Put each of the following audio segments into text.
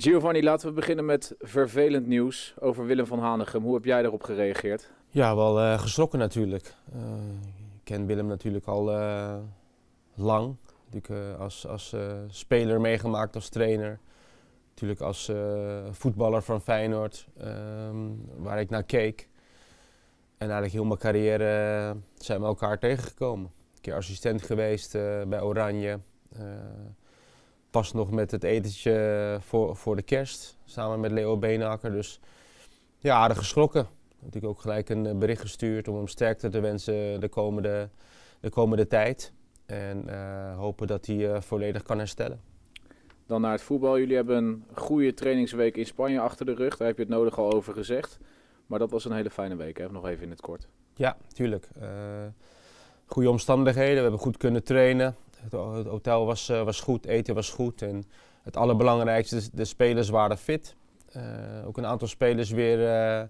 Giovanni, laten we beginnen met vervelend nieuws over Willem van Hanegem. Hoe heb jij daarop gereageerd? Ja, wel eh, geschrokken natuurlijk. Eh, ik ken Willem natuurlijk al eh, lang. Natuurlijk als, als speler meegemaakt, als trainer. Natuurlijk als voetballer van Feyenoord, ehm, waar ik naar keek. En eigenlijk heel mijn carrière zijn we elkaar tegengekomen. Een keer assistent geweest bij Oranje pas nog met het etentje voor, voor de kerst. Samen met Leo Beenhakker. Dus ja, aardig geschrokken. Natuurlijk ook gelijk een eh, bericht gestuurd om hem sterkte te wensen de komende, de komende tijd. En eh, hopen dat hij eh, volledig kan herstellen. Dan naar het voetbal. Jullie hebben een goede trainingsweek in Spanje achter de rug. Daar heb je het nodig al over gezegd. Maar dat was een hele fijne week, hè? nog even in het kort. Ja, tuurlijk. goede omstandigheden. We hebben goed kunnen trainen het, hotel was, eh, was goed, eten was goed. En het allerbelangrijkste, de spelers waren fit. Eh, ook een aantal spelers weer eh,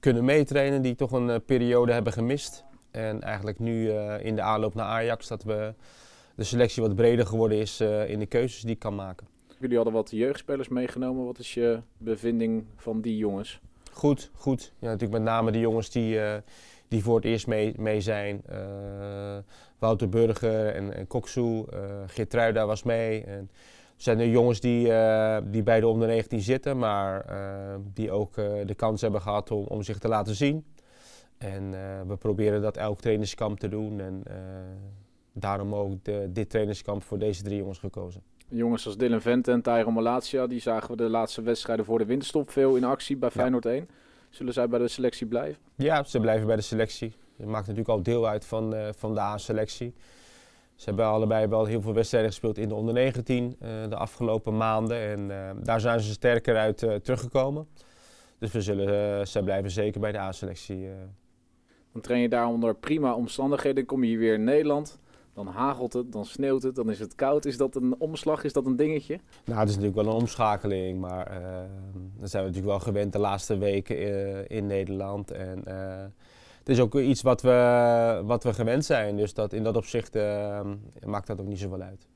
kunnen meetrainen die toch een periode hebben gemist. En eigenlijk nu in de aanloop naar Ajax dat we de selectie wat breder geworden is in de keuzes die ik kan maken. Jullie hadden wat jeugdspelers meegenomen. Wat is je bevinding van die jongens? Goed, goed. Ja, natuurlijk met name de jongens die, eh, die voor het eerst mee, mee zijn. Uh, Wouter Burger en, en Koksu, uh, was mee. En er zijn er jongens die, die bij de onder 19 zitten, maar die ook de kans hebben gehad om, om zich te laten zien. En we proberen dat elk trainingskamp te doen. En daarom ook de, dit trainingskamp voor deze drie jongens gekozen jongens als Dylan Vente en Tyron Malatia, die zagen we de laatste wedstrijden voor de winterstop veel in actie bij Feyenoord 1. Zullen zij bij de selectie blijven? Ja, ze blijven bij de selectie. Dat maakt natuurlijk al deel uit van, eh, van de A-selectie. Ze hebben allebei wel heel veel wedstrijden gespeeld in de onder 19 eh, de afgelopen maanden. En eh, daar zijn ze sterker uit teruggekomen. Dus we zullen, zij blijven zeker bij de A-selectie. Dan train je daar onder prima omstandigheden. Kom je hier weer in Nederland. Dan hagelt het, dan sneeuwt het, dan is het koud. Is dat een omslag? Is dat een dingetje? Nou, het is natuurlijk wel een omschakeling, maar uh, ehm, dat zijn we natuurlijk wel gewend de laatste weken in, eh, in Nederland. En eh, het is ook iets wat we, wat we gewend zijn, dus dat, in dat opzicht ehm, maakt dat ook niet zoveel uit.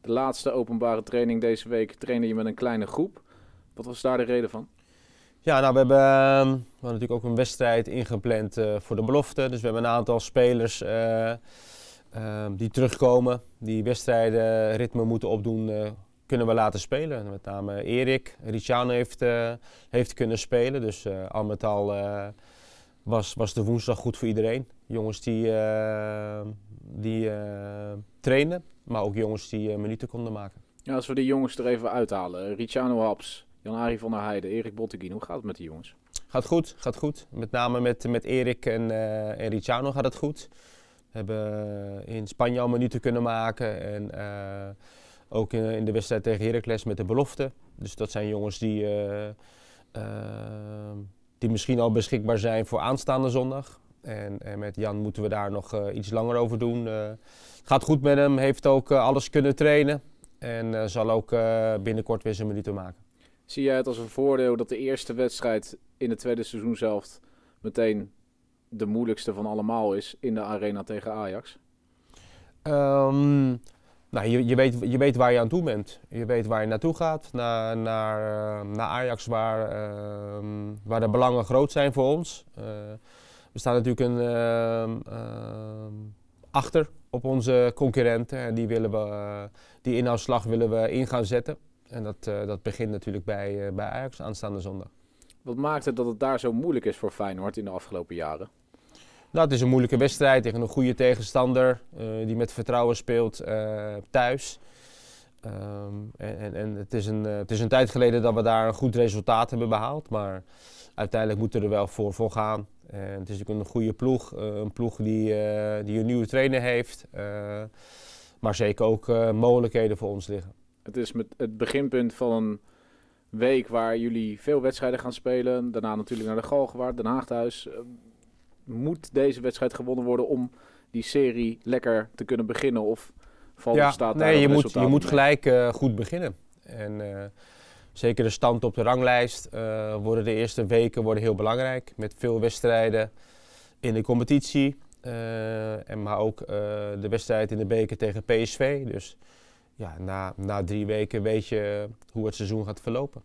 De laatste openbare training deze week trainen je met een kleine groep. Wat was daar de reden van? Ja, nou, we hebben, ehm, we hebben natuurlijk ook een wedstrijd ingepland eh, voor de belofte. Dus we hebben een aantal spelers Ehm, die terugkomen, die wedstrijden ritme moeten opdoen, eh, kunnen we laten spelen. Met name Erik, Richano heeft, eh, heeft kunnen spelen. Dus eh, al met al was, was de woensdag goed voor iedereen. Jongens die, die uh, trainen, maar ook jongens die minuten konden maken. Ja, als we die jongens er even uithalen. Ricciano Haps, Jan-Ari van der Heijden, Erik Botteguin. Hoe gaat het met die jongens? Gaat goed, gaat goed. Met name met, met Erik en, en Ricciano gaat het goed. Hebben eh, in Spanje al minuten kunnen maken. En eh, ook in, de wedstrijd tegen Heracles met de belofte. Dus dat zijn jongens die, eh, die misschien al beschikbaar zijn voor aanstaande zondag. En, met Jan moeten we daar nog iets langer over doen. Uh, gaat goed met hem, heeft ook alles kunnen trainen. En zal ook binnenkort weer zijn minuten maken. Zie jij het als een voordeel dat de eerste wedstrijd in het tweede seizoen zelf meteen de moeilijkste van allemaal is in de arena tegen Ajax? Ehm, nou, je, je, weet, je weet waar je aan toe bent. Je weet waar je naartoe gaat. Naar, naar, eh, naar Ajax, waar, ehm, waar de belangen groot zijn voor ons. Eh, we staan natuurlijk een, ehm, achter op onze concurrenten. En die, willen we, eh, die inhaalslag willen we in gaan zetten. En dat, dat begint natuurlijk bij, bij Ajax aanstaande zondag. Wat maakt het dat het daar zo moeilijk is voor Feyenoord in de afgelopen jaren? Nou, het is een moeilijke wedstrijd tegen een goede tegenstander eh, die met vertrouwen speelt eh, thuis. Ehm, en, en, en het, is een, eh, het is een tijd geleden dat we daar een goed resultaat hebben behaald. Maar uiteindelijk moeten we er wel voor, voor gaan. En het is natuurlijk een goede ploeg. een ploeg die, die een nieuwe trainer heeft. maar zeker ook mogelijkheden voor ons liggen. Het is met het beginpunt van een week waar jullie veel wedstrijden gaan spelen. Daarna natuurlijk naar de Galgenwaard, Den Haag eh, moet deze wedstrijd gewonnen worden om die serie lekker te kunnen beginnen? Of valt ja, staat nee, daar nee, je moet, je moet gelijk eh, goed beginnen. En eh, zeker de stand op de ranglijst worden de eerste weken worden heel belangrijk. Met veel wedstrijden in de competitie. en maar ook de wedstrijd in de beker tegen PSV. Dus ja, na, na drie weken weet je eh, hoe het seizoen gaat verlopen.